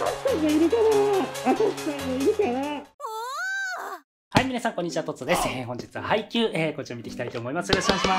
私さんがいるから、私さんがいるから。皆さん、こんにちは、とつです。えー、本日は配キえー、こちら見ていきたいと思います。よろしくお願いしま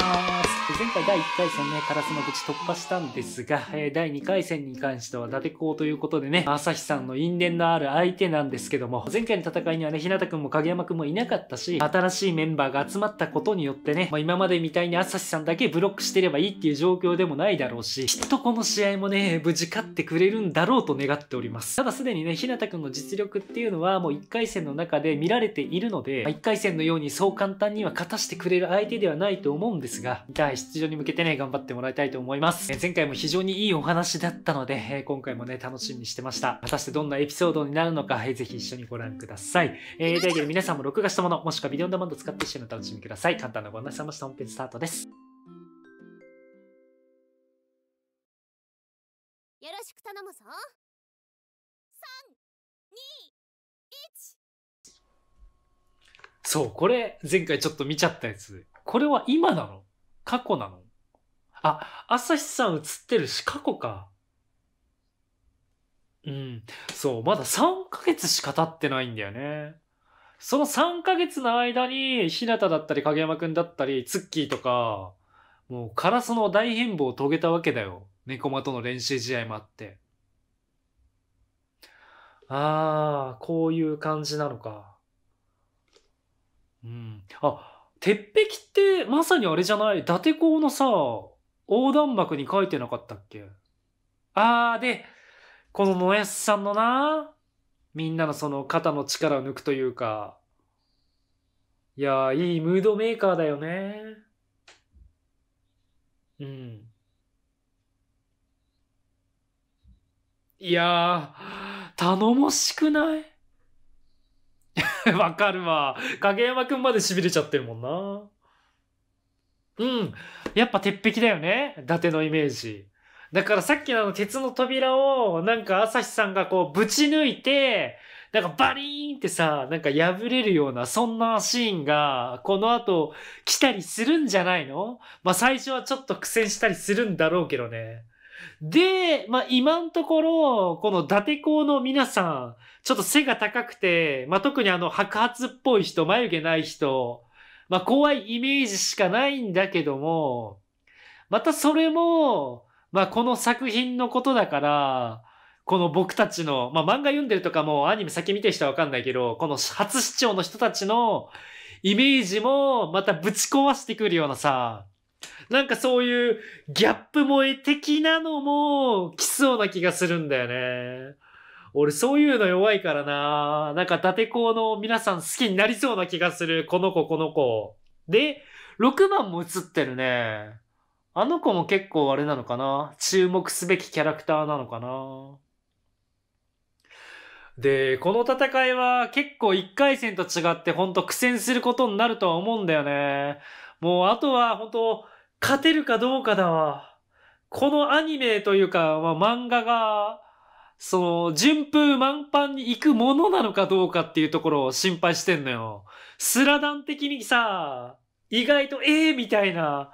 す。前回第1回戦ね、カラスの口突破したんですが、えー、第2回戦に関しては、伊達校ということでね、朝日さんの因縁のある相手なんですけども、前回の戦いにはね、日向くんも影山くんもいなかったし、新しいメンバーが集まったことによってね、まあ、今までみたいに朝日さんだけブロックしてればいいっていう状況でもないだろうし、きっとこの試合もね、無事勝ってくれるんだろうと願っております。ただすでにね、日向くんの実力っていうのは、もう1回戦の中で見られているので、一まあ、1回戦のようにそう簡単には勝たしてくれる相手ではないと思うんですが、第出場に向けてね、頑張ってもらいたいと思います。え前回も非常にいいお話だったので、え今回もね、楽しみにしてました。果たしてどんなエピソードになるのか、えー、ぜひ一緒にご覧ください。えー、大体皆さんも録画したもの、もしくはビデオンダマンド使って一緒にお楽しみください。簡単なご案内さました本編スタートです。よろしく頼むぞ。そう、これ、前回ちょっと見ちゃったやつ。これは今なの過去なのあ、朝日さん映ってるし、過去か。うん。そう、まだ3ヶ月しか経ってないんだよね。その3ヶ月の間に、日向だったり、影山くんだったり、ツッキーとか、もうカラスの大変貌を遂げたわけだよ。猫間との練習試合もあって。ああ、こういう感じなのか。うん。あ、鉄壁ってまさにあれじゃない伊達公のさ、横断幕に書いてなかったっけあー、で、この野安さんのな、みんなのその肩の力を抜くというか、いやいいムードメーカーだよね。うん。いやー、頼もしくない わかるわ。影山くんまで痺れちゃってるもんな。うん。やっぱ鉄壁だよね。伊達のイメージ。だからさっきのあの鉄の扉をなんか朝日さんがこうぶち抜いて、なんかバリーンってさ、なんか破れるようなそんなシーンがこの後来たりするんじゃないのまあ最初はちょっと苦戦したりするんだろうけどね。で、まあ、今のところ、この伊達校の皆さん、ちょっと背が高くて、まあ、特にあの白髪っぽい人、眉毛ない人、まあ、怖いイメージしかないんだけども、またそれも、まあ、この作品のことだから、この僕たちの、まあ、漫画読んでるとかもアニメ先見てる人はわかんないけど、この初視聴の人たちのイメージもまたぶち壊してくるようなさ、なんかそういうギャップ萌え的なのも来そうな気がするんだよね。俺そういうの弱いからな。なんか伊達校の皆さん好きになりそうな気がする。この子この子。で、6番も映ってるね。あの子も結構あれなのかな。注目すべきキャラクターなのかな。で、この戦いは結構1回戦と違ってほんと苦戦することになるとは思うんだよね。もうあとは本当勝てるかどうかだわ。このアニメというか、まあ、漫画が、その、順風満帆に行くものなのかどうかっていうところを心配してんのよ。スラダン的にさ、意外とええみたいな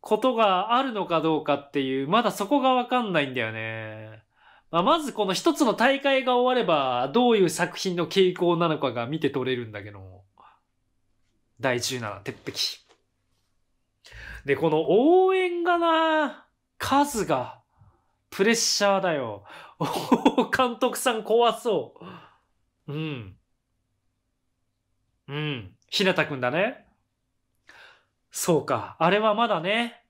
ことがあるのかどうかっていう、まだそこがわかんないんだよね。まあ、まずこの一つの大会が終われば、どういう作品の傾向なのかが見て取れるんだけども。第17、鉄壁。で、この応援がな、数が、プレッシャーだよ。監督さん怖そう。うん。うん。ひなたくんだね。そうか。あれはまだね、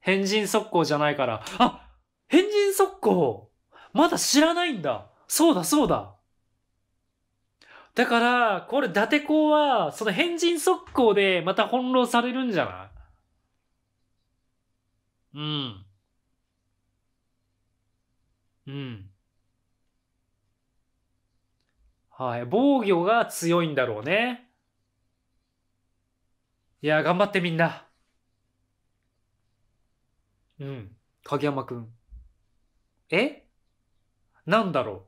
変人速攻じゃないから。あ変人速攻まだ知らないんだ。そうだ、そうだ。だから、これ、伊達公は、その変人速攻でまた翻弄されるんじゃないうん。うん。はい。防御が強いんだろうね。いや、頑張ってみんな。うん。影山くん。えなんだろ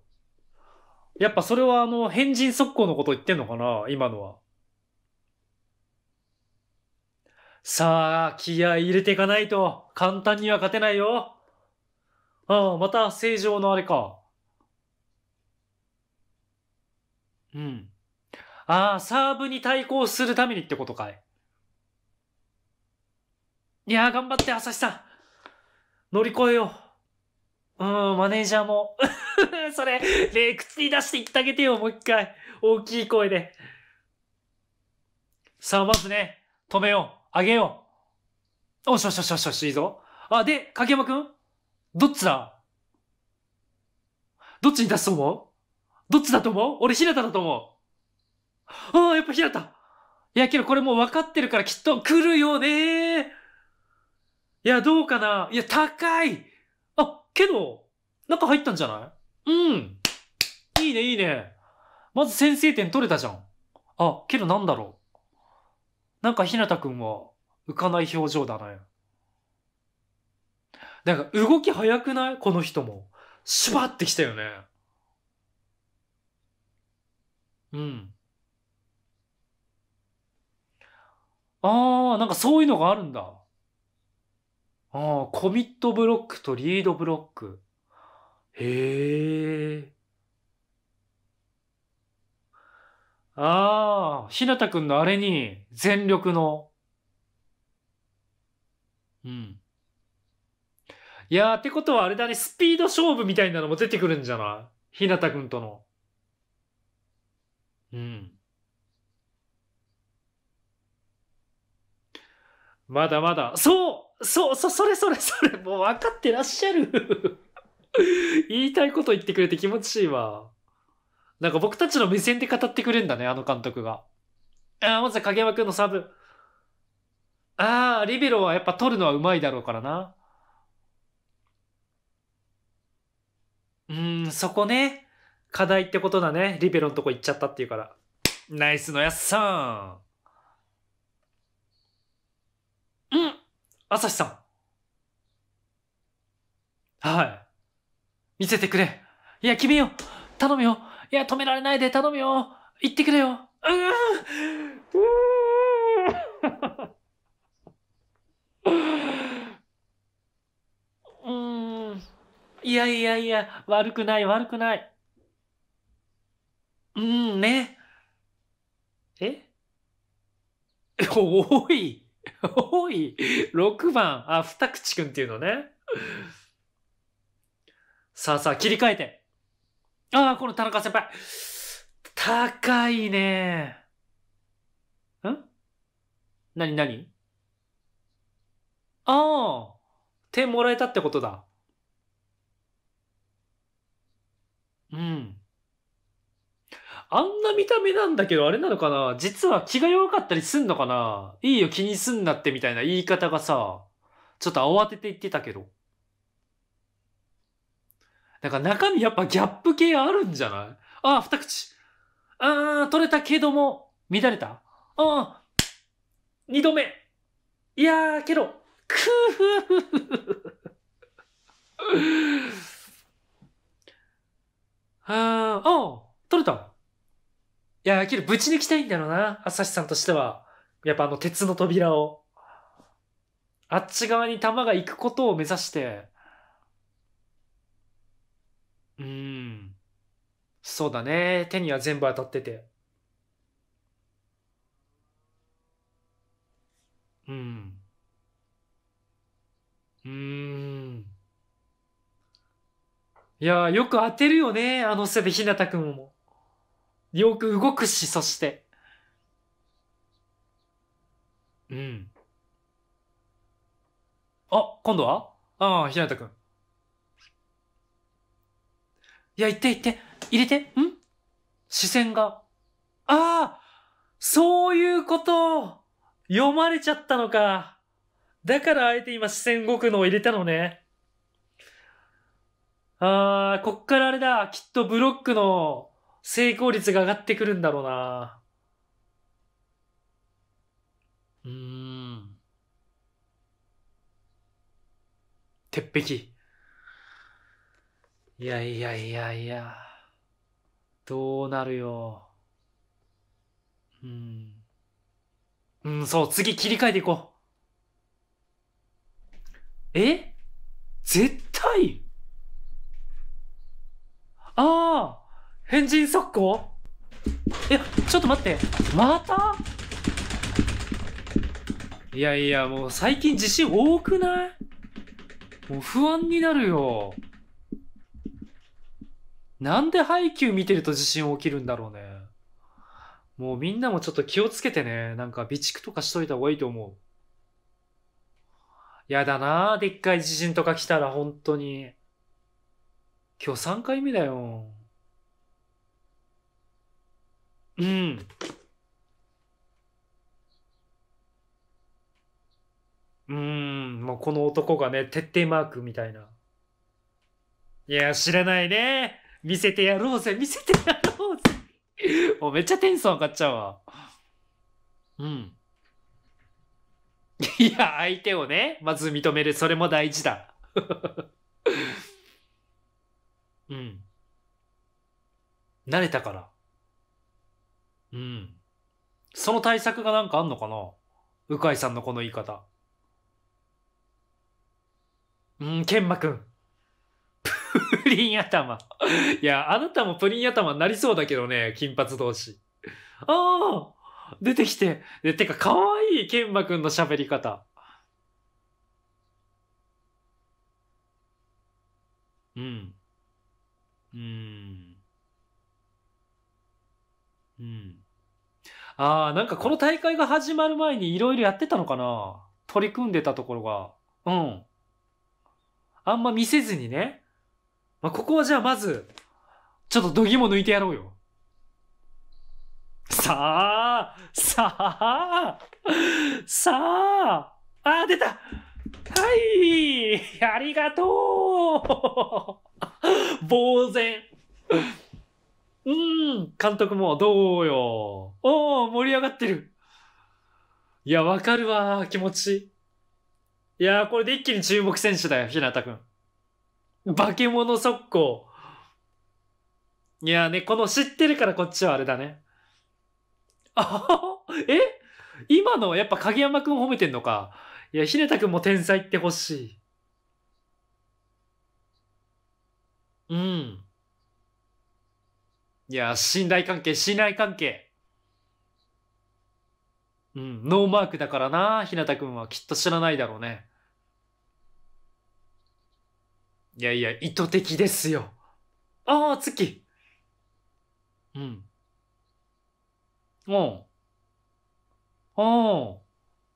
う。やっぱそれはあの、変人速攻のこと言ってんのかな今のは。さあ、気合入れていかないと、簡単には勝てないよ。ああ、また正常のあれか。うん。ああ、サーブに対抗するためにってことかい。いや頑張って、朝日さん。乗り越えよう。うん、マネージャーも。それ、ね口に出していってあげてよ、もう一回。大きい声で。さあ、まずね、止めよう。あげよう。おしょしょしょしょし、いいぞ。あ、で、影山くんどっちだどっちに出すと思うどっちだと思う俺、なただと思う。ああ、やっぱなた。いや、けどこれもう分かってるからきっと来るよねいや、どうかないや、高いあ、けど、中入ったんじゃないうん。いいね、いいね。まず先制点取れたじゃん。あ、けどなんだろう。なんか日向くんは浮かない表情だね。なんか動き早くないこの人も。シュバってきたよね。うん。ああ、なんかそういうのがあるんだ。ああ、コミットブロックとリードブロック。へえ。ああ、ひなたくんのあれに全力の。うん。いやー、ってことはあれだね、スピード勝負みたいなのも出てくるんじゃないひなたくんとの。うん。まだまだ。そうそう、そ、それそれそれ、もう分かってらっしゃる 言いたいこと言ってくれて気持ちいいわ。なんか僕たちの目線で語ってくれんだね、あの監督が。ああ、まず影山くんのサブ。ああ、リベロはやっぱ取るのはうまいだろうからな。うーん、そこね。課題ってことだね。リベロのとこ行っちゃったっていうから。ナイスのやっさん。うん朝日さん。はい。見せてくれ。いや、決めよう。頼むよ。いや、止められないで頼むよ。行ってくれよ。うーうーん。いやいやいや、悪くない悪くない。うん、ね。えおい。おい。6番、あ、二口くんっていうのね。さあさあ、切り替えて。ああ、この田中先輩。高いね。んなになにああ、手もらえたってことだ。うん。あんな見た目なんだけど、あれなのかな実は気が弱かったりすんのかないいよ、気にすんなってみたいな言い方がさ、ちょっと慌てて言ってたけど。だから中身やっぱギャップ系あるんじゃないああ、二口。ああ、取れたけども、乱れた。ああ、二度目。いやー、けど、くふふふ。ああ、お取れた。いや、けど、ぶち抜きたいんだろうな、朝日さんとしては。やっぱあの、鉄の扉を。あっち側に弾が行くことを目指して、うーん。そうだね。手には全部当たってて。うん。うーん。いやー、よく当てるよね。あのせで、ひなたくんも。よく動くし、そして。うん。あ、今度はああひなたくん。いや、行って行って。入れて。ん視線が。ああそういうこと読まれちゃったのか。だからあえて今視線動くのを入れたのね。ああ、こっからあれだ。きっとブロックの成功率が上がってくるんだろうな。うーん。鉄壁。いやいやいやいや、どうなるよ。うん。うん、そう、次切り替えていこう。え絶対ああ変人速攻え、ちょっと待って。またいやいや、もう最近地震多くないもう不安になるよ。なんでハイキュー見てると地震起きるんだろうね。もうみんなもちょっと気をつけてね。なんか備蓄とかしといた方がいいと思う。やだなでっかい地震とか来たら本当に。今日3回目だよ。うん。うーん、もうこの男がね、徹底マークみたいな。いや、知らないね。見せてやろうぜ、見せてやろうぜ。も うめっちゃテンション上がっちゃうわ。うん。いや、相手をね、まず認める。それも大事だ。うん。慣れたから。うん。その対策がなんかあんのかな鵜飼さんのこの言い方。うん、ケンマくん。プリン頭。いや、あなたもプリン頭になりそうだけどね、金髪同士。ああ出てきて。で、てか、かわいい、ケンマくんの喋り方。うん。うん。うん。ああ、なんかこの大会が始まる前にいろいろやってたのかな取り組んでたところが。うん。あんま見せずにね。まあ、ここはじゃあまず、ちょっと度肝抜いてやろうよ。さあ、さあ、さあ、あ、出たはいありがとう呆然。うん、監督もどうよ。おお、盛り上がってる。いや、わかるわ、気持ちいい。いや、これで一気に注目選手だよ、ひなたくん。化け物速攻。いやね、この知ってるからこっちはあれだね。あえ今のやっぱ影山くん褒めてんのか。いや、ひねたくんも天才ってほしい。うん。いや、信頼関係、信頼関係。うん、ノーマークだからな、ひなたくんはきっと知らないだろうね。いやいや、意図的ですよ。ああ、月。うん。おう。おう。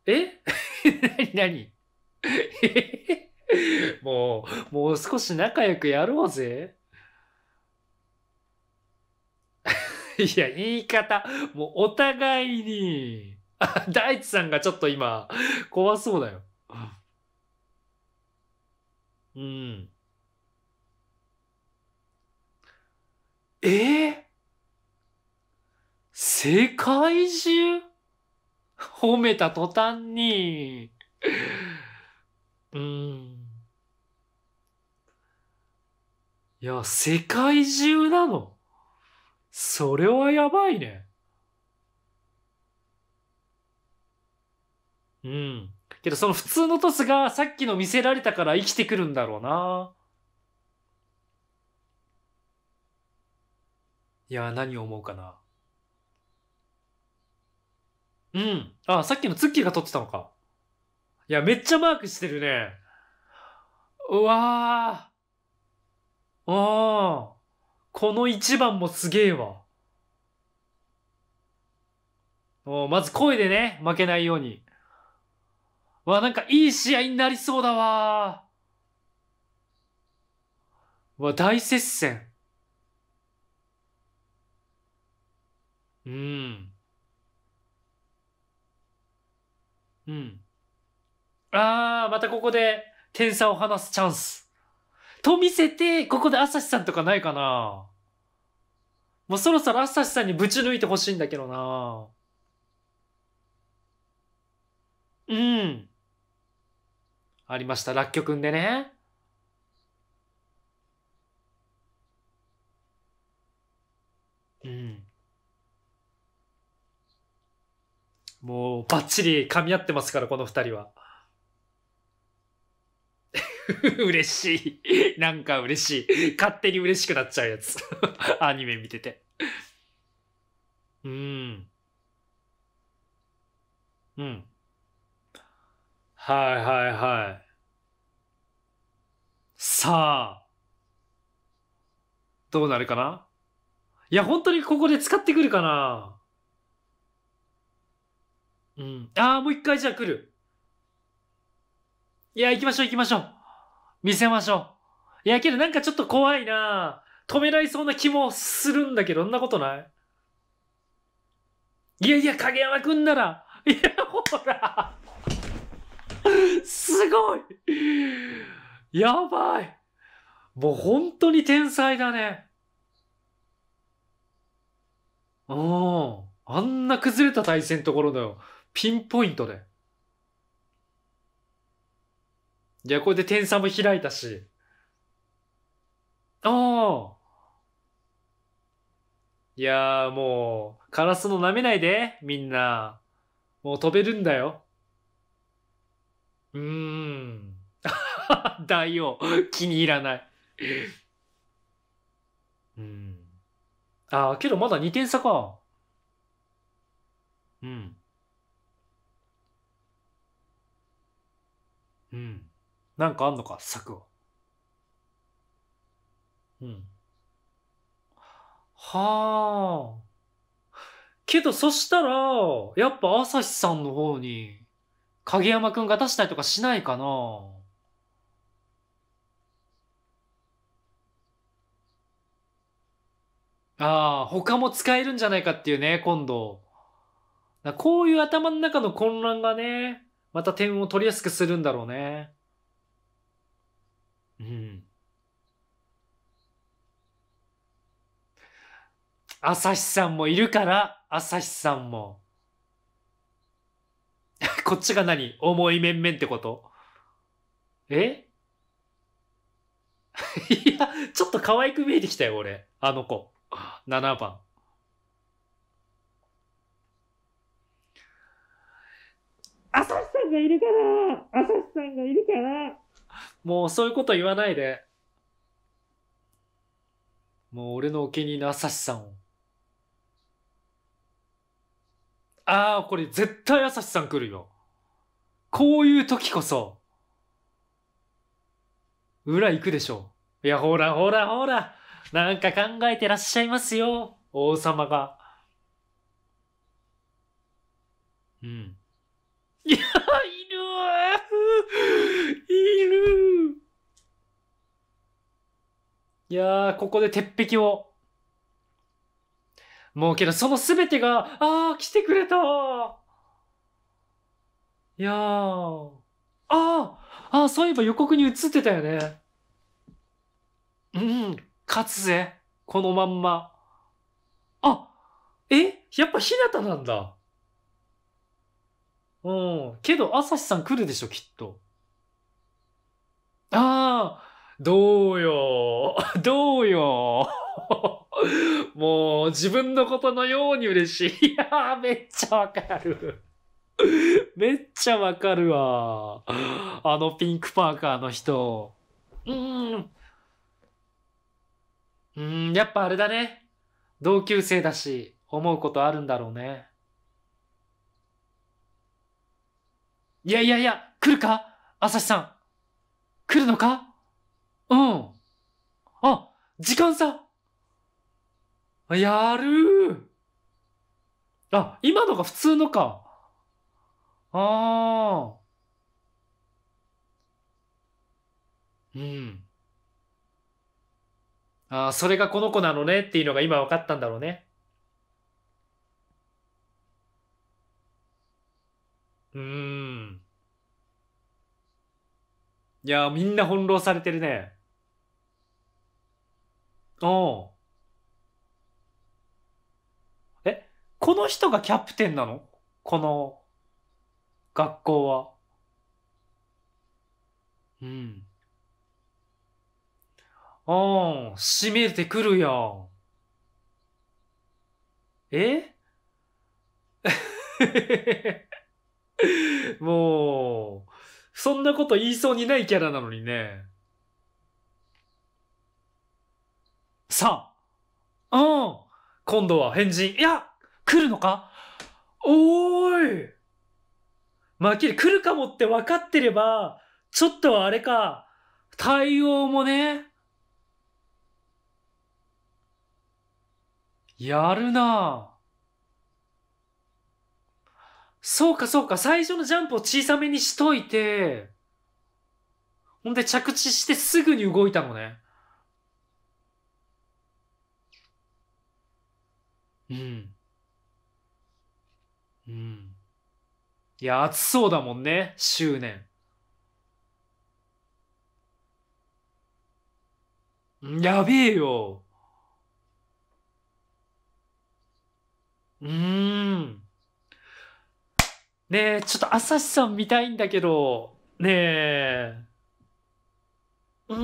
えなになにもう、もう少し仲良くやろうぜ。いや、言い方。もうお互いに。あ、大地さんがちょっと今、怖そうだよ。うん。えー、世界中褒めた途端に、うん。いや、世界中なの。それはやばいね。うん。けどその普通のトスがさっきの見せられたから生きてくるんだろうな。いや何を思うかな。うん。あ、さっきのツッキーが撮ってたのか。いや、めっちゃマークしてるね。うわー。あー。この一番もすげえわ。おまず声でね、負けないように。わ、なんかいい試合になりそうだわわ、大接戦。うん。うん。ああ、またここで点差を離すチャンス。と見せて、ここで朝日さんとかないかなもうそろそろ朝日さんにぶち抜いてほしいんだけどなうん。ありました。楽曲んでね。もうバッチリ噛み合ってますから、この二人は。嬉しい。なんか嬉しい。勝手に嬉しくなっちゃうやつ。アニメ見てて。うん。うん。はいはいはい。さあ、どうなるかないや、本当にここで使ってくるかなうん。ああ、もう一回じゃあ来る。いや、行きましょう行きましょう。見せましょう。いや、けどなんかちょっと怖いな止められそうな気もするんだけど、そんなことないいやいや、影山くんなら、いや、ほら、すごいやばいもう本当に天才だね。うん。あんな崩れた体勢のところだよ。ピンポイントで。いや、これで点差も開いたし。ああ。いやーもう、カラスの舐めないで、みんな。もう飛べるんだよ。うーん。大王、気に入らない。うん。ああ、けどまだ2点差か。うん。うん。なんかあんのか、策は。うん。はあ。けど、そしたら、やっぱ朝日さんの方に、影山くんが出したりとかしないかな。ああ、他も使えるんじゃないかっていうね、今度。こういう頭の中の混乱がね、また点を取りやすくするんだろうね。うん。朝日さんもいるから、朝日さんも。こっちが何重い面々ってことえ いや、ちょっと可愛く見えてきたよ、俺。あの子。7番。朝日さんがいるから朝日さんがいるからもうそういうこと言わないで。もう俺のお気に入りの朝日さんを。ああ、これ絶対朝日さん来るよ。こういう時こそ、裏行くでしょう。いや、ほらほらほら、なんか考えてらっしゃいますよ、王様が。うん。いや、いるいるいやー、ここで鉄壁を。もうけど、その全てが、あー、来てくれたいやー。あー、あー、そういえば予告に映ってたよね。うん、勝つぜ。このまんま。あ、えやっぱ日向なんだ。うん。けど、朝日さん来るでしょ、きっと。ああ、どうよ。どうよ。もう、自分のことのように嬉しい。いやー、めっちゃわかる。めっちゃわかるわ。あのピンクパーカーの人。うーん。うん、やっぱあれだね。同級生だし、思うことあるんだろうね。いやいやいや、来るか朝日さん。来るのかうん。あ、時間差やるー。あ、今のが普通のか。ああ。うん。あー、それがこの子なのねっていうのが今分かったんだろうね。うーん。いやみんな翻弄されてるね。おうえ、この人がキャプテンなのこの学校は。うん。おう閉めてくるやん。え もう、そんなこと言いそうにないキャラなのにね。さあ、うん。今度は変人。いや来るのかおーいまあ、きり来るかもって分かってれば、ちょっとあれか、対応もね。やるなぁ。そうかそうか、最初のジャンプを小さめにしといて、ほんで着地してすぐに動いたのね。うん。うん。いや、暑そうだもんね、執念。やべえよ。うーん。ねえ、ちょっと朝日さん見たいんだけど、ねえ。うー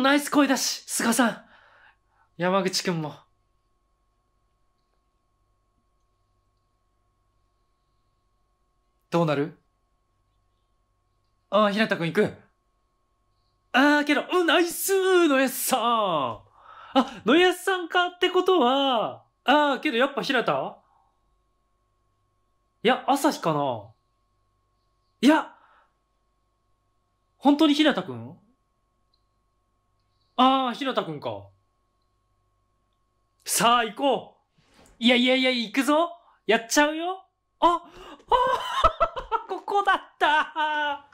ん、ナイス声だし、菅さん。山口くんも。どうなるああ、平田くん行く。ああ、けど、うん、ナイスー野安さんあ、野安さんかってことは、ああ、けどやっぱ平田いや、朝日かないや、本当に平田くんああ、平田くんか。さあ、行こういやいやいや、行くぞやっちゃうよあああ ここだった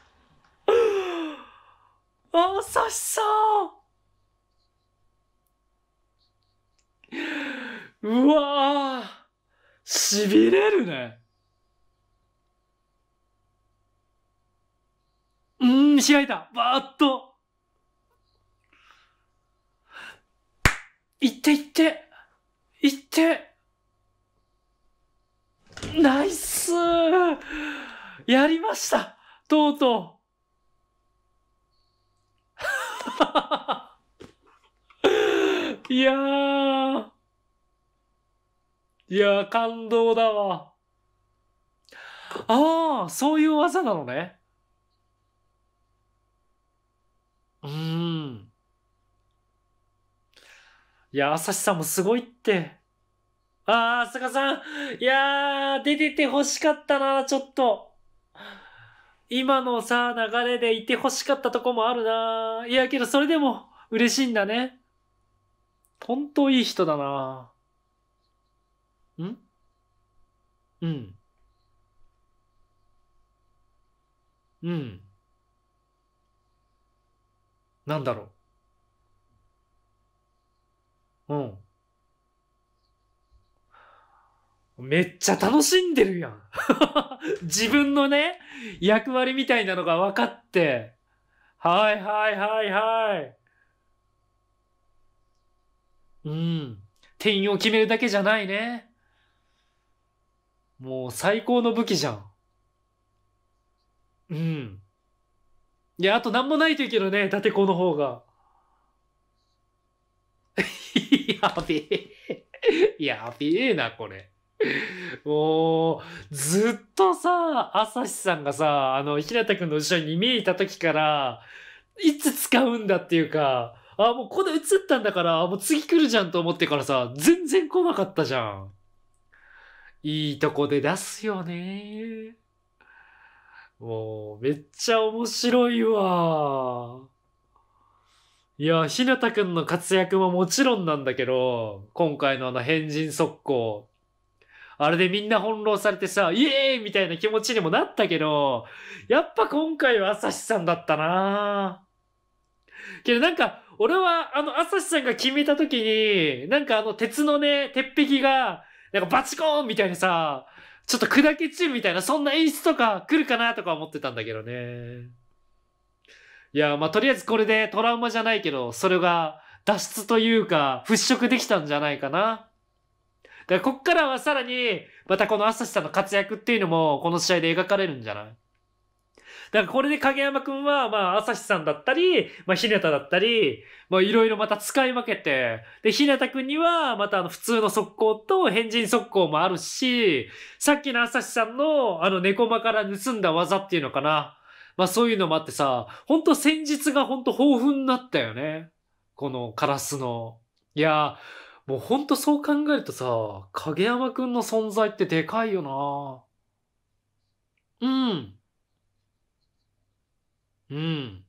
あ、さしさんうわーしびれるねうーん、開いたばーっといっていっていってナイスやりましたとうとう いやーいやー感動だわああそういう技なのねうん。いや、朝日さんもすごいって。ああ、坂さん。いやー、出てて欲しかったな、ちょっと。今のさ、流れでいて欲しかったとこもあるな。いや、けどそれでも嬉しいんだね。ほんといい人だな。んうん。うん。なんだろう。うん。めっちゃ楽しんでるやん。自分のね、役割みたいなのが分かって。はいはいはいはい。うん。転用決めるだけじゃないね。もう最高の武器じゃん。うん。いや、あと何もないといいけどね、伊達子の方が。やべえ。やべえな、これ。もう、ずっとさ、朝日さんがさ、あの、平田くんの後ろに見えた時から、いつ使うんだっていうか、あ、もうここで映ったんだから、もう次来るじゃんと思ってからさ、全然来なかったじゃん。いいとこで出すよねもう、めっちゃ面白いわ。いや、ひなたくんの活躍ももちろんなんだけど、今回のあの変人速攻。あれでみんな翻弄されてさ、イエーイみたいな気持ちにもなったけど、やっぱ今回は朝日さんだったなけどなんか、俺はあの朝日さんが決めた時に、なんかあの鉄のね、鉄壁が、なんかバチコーンみたいなさ、ちょっと砕けゅうみたいな、そんな演出とか来るかなとか思ってたんだけどね。いや、まあ、とりあえずこれでトラウマじゃないけど、それが脱出というか、払拭できたんじゃないかな。だから、こっからはさらに、またこの朝日さんの活躍っていうのも、この試合で描かれるんじゃないだからこれで影山くんは、まあ、朝日さんだったり、まあ、日向だったり、まあ、いろいろまた使い分けて、で、日向くんには、またあの、普通の速攻と変人速攻もあるし、さっきの朝日さんの、あの、猫間から盗んだ技っていうのかな。まあ、そういうのもあってさ、ほんと戦術がほんと豊富になったよね。このカラスの。いやもうほんとそう考えるとさ、影山くんの存在ってでかいよなうん。うん。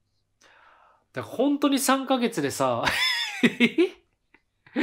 だ本当に3ヶ月でさ、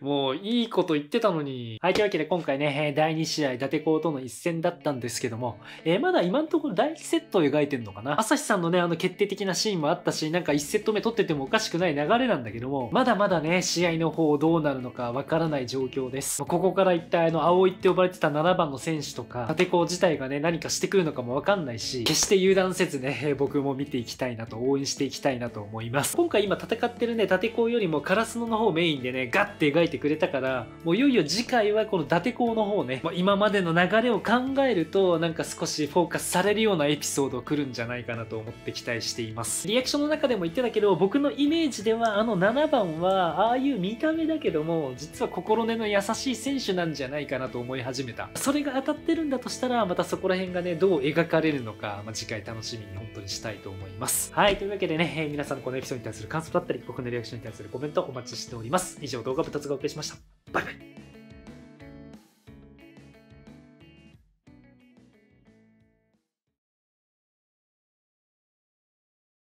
もういいこと言ってたのに。はい、というわけで今回ね、第2試合、伊達校との一戦だったんですけども、えー、まだ今のところ第1セットを描いてんのかな朝日さんのね、あの決定的なシーンもあったし、なんか1セット目取っててもおかしくない流れなんだけども、まだまだね、試合の方どうなるのかわからない状況です。ここから一体あの、葵って呼ばれてた7番の選手とか、立て校自体がね、何かしてくるのかもわかんないし、決して油断せずね、僕も見ていきたいなと、応援していきたいなと思います。今回今戦ってるね、縦て校よりもカラスノの方メインでね、ガッて描いいてくれたからもういよいよ次回はこの伊達校の方ね、まあ、今までの流れを考えるとなんか少しフォーカスされるようなエピソードを来るんじゃないかなと思って期待していますリアクションの中でも言ってたけど僕のイメージではあの7番はああいう見た目だけども実は心根の優しい選手なんじゃないかなと思い始めたそれが当たってるんだとしたらまたそこら辺がねどう描かれるのか、まあ、次回楽しみに本当にしたいと思いますはいというわけでね、えー、皆さんのこのエピソードに対する感想だったり僕のリアクションに対するコメントお待ちしております以上動画部達が届けしました。バイバイ